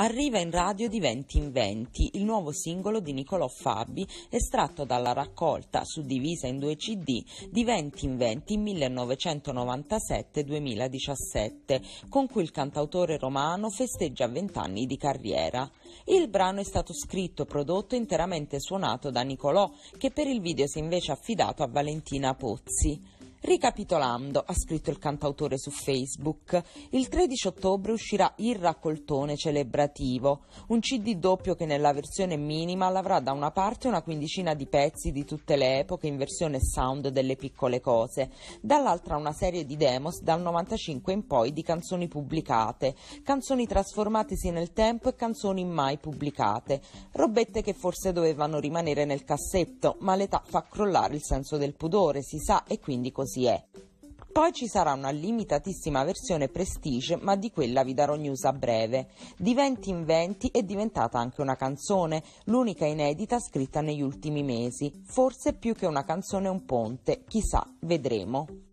Arriva in radio di 20 in 20 il nuovo singolo di Nicolò Fabi, estratto dalla raccolta, suddivisa in due CD, di 20 in 20 1997-2017, con cui il cantautore romano festeggia vent'anni di carriera. Il brano è stato scritto, prodotto e interamente suonato da Nicolò, che per il video si è invece affidato a Valentina Pozzi. Ricapitolando, ha scritto il cantautore su Facebook, il 13 ottobre uscirà Il raccoltone celebrativo, un CD doppio che nella versione minimal avrà da una parte una quindicina di pezzi di tutte le epoche in versione sound delle piccole cose, dall'altra una serie di demos dal 95 in poi di canzoni pubblicate, canzoni trasformatesi nel tempo e canzoni mai pubblicate, robette che forse dovevano rimanere nel cassetto, ma l'età fa crollare il senso del pudore, si sa, e quindi così così è. Poi ci sarà una limitatissima versione Prestige, ma di quella vi darò news a breve. Di 20 in 20 è diventata anche una canzone, l'unica inedita scritta negli ultimi mesi. Forse più che una canzone un ponte, chissà, vedremo.